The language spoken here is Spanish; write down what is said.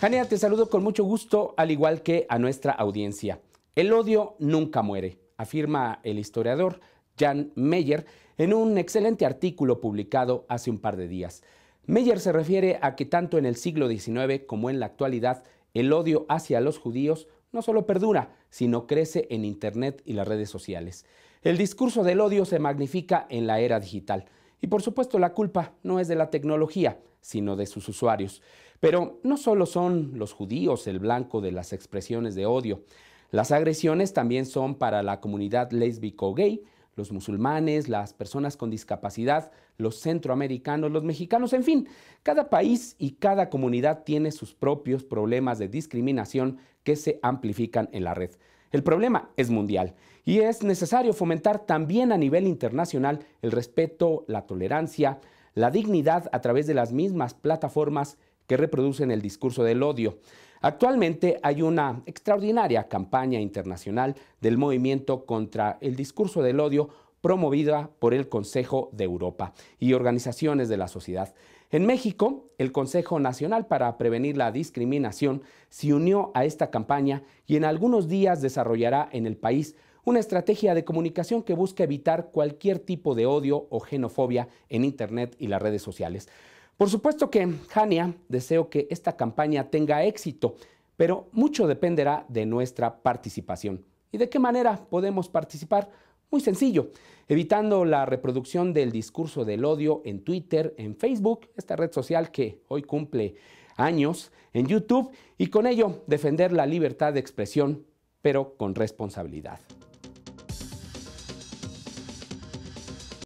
Jania, te saludo con mucho gusto, al igual que a nuestra audiencia. El odio nunca muere, afirma el historiador Jan Meyer en un excelente artículo publicado hace un par de días. Meyer se refiere a que tanto en el siglo XIX como en la actualidad, el odio hacia los judíos no solo perdura, sino crece en Internet y las redes sociales. El discurso del odio se magnifica en la era digital. Y por supuesto la culpa no es de la tecnología, sino de sus usuarios. Pero no solo son los judíos el blanco de las expresiones de odio. Las agresiones también son para la comunidad lésbico-gay, los musulmanes, las personas con discapacidad, los centroamericanos, los mexicanos, en fin, cada país y cada comunidad tiene sus propios problemas de discriminación que se amplifican en la red. El problema es mundial y es necesario fomentar también a nivel internacional el respeto, la tolerancia, la dignidad a través de las mismas plataformas que reproducen el discurso del odio. Actualmente hay una extraordinaria campaña internacional del movimiento contra el discurso del odio promovida por el Consejo de Europa y organizaciones de la sociedad. En México, el Consejo Nacional para Prevenir la Discriminación se unió a esta campaña y en algunos días desarrollará en el país una estrategia de comunicación que busca evitar cualquier tipo de odio o xenofobia en Internet y las redes sociales. Por supuesto que, Hania, deseo que esta campaña tenga éxito, pero mucho dependerá de nuestra participación. ¿Y de qué manera podemos participar? Muy sencillo, evitando la reproducción del discurso del odio en Twitter, en Facebook, esta red social que hoy cumple años, en YouTube, y con ello defender la libertad de expresión, pero con responsabilidad.